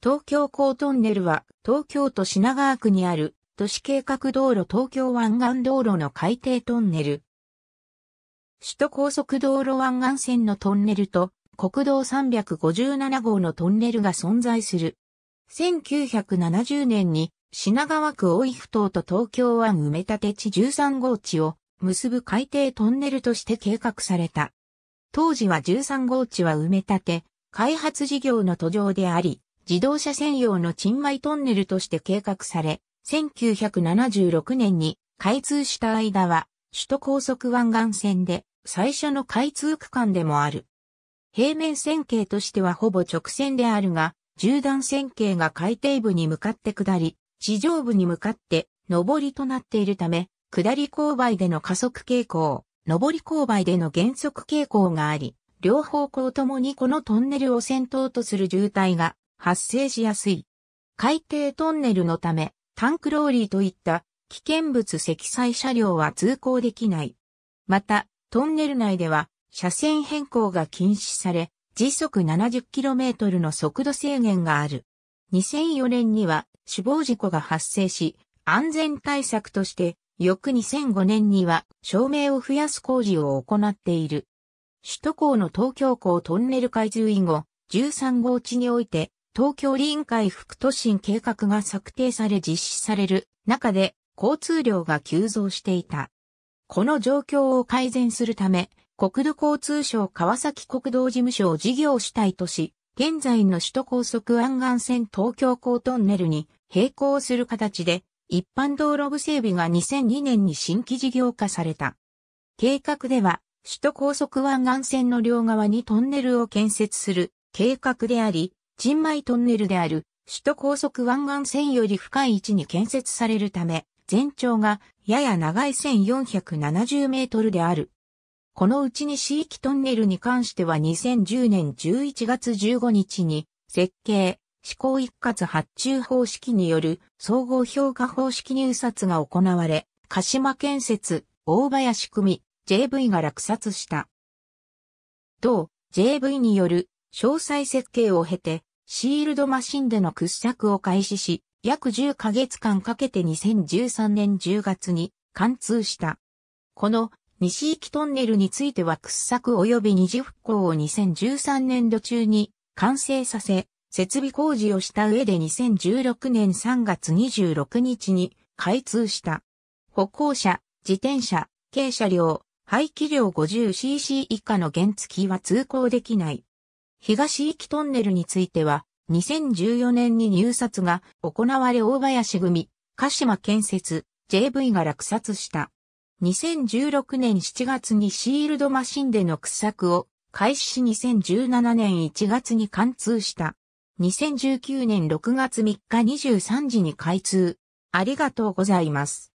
東京港トンネルは東京都品川区にある都市計画道路東京湾岸道路の海底トンネル。首都高速道路湾岸線のトンネルと国道357号のトンネルが存在する。1970年に品川区大井ふ頭と東京湾埋め立て地13号地を結ぶ海底トンネルとして計画された。当時は13号地は埋め立て、開発事業の途上であり、自動車専用のチ米トンネルとして計画され、1976年に開通した間は、首都高速湾岸線で最初の開通区間でもある。平面線形としてはほぼ直線であるが、縦断線形が海底部に向かって下り、地上部に向かって上りとなっているため、下り勾配での加速傾向、上り勾配での減速傾向があり、両方向ともにこのトンネルを先頭とする渋滞が発生しやすい。海底トンネルのため、タンクローリーといった危険物積載車両は通行できない。また、トンネル内では車線変更が禁止され、時速 70km の速度制限がある。2004年には死亡事故が発生し、安全対策として、翌2005年には照明を増やす工事を行っている。首都高の東京港トンネル開通以後、13号地において東京臨海副都心計画が策定され実施される中で交通量が急増していた。この状況を改善するため、国土交通省川崎国道事務所を事業主体とし、現在の首都高速湾岸線東京港トンネルに並行する形で、一般道路部整備が2002年に新規事業化された。計画では、首都高速湾岸線の両側にトンネルを建設する計画であり、人米トンネルである首都高速湾岸線より深い位置に建設されるため、全長がやや長い1470メートルである。このうちに市域トンネルに関しては2010年11月15日に設計、施行一括発注方式による総合評価方式入札が行われ、鹿島建設、大林組、JV が落札した。同、JV による詳細設計を経て、シールドマシンでの掘削を開始し、約10ヶ月間かけて2013年10月に貫通した。この西行きトンネルについては掘削及び二次復興を2013年度中に完成させ、設備工事をした上で2016年3月26日に開通した。歩行者、自転車、軽車両、排気量 50cc 以下の原付は通行できない。東行きトンネルについては、2014年に入札が行われ大林組、鹿島建設、JV が落札した。2016年7月にシールドマシンでの掘削を開始し2017年1月に貫通した。2019年6月3日23時に開通。ありがとうございます。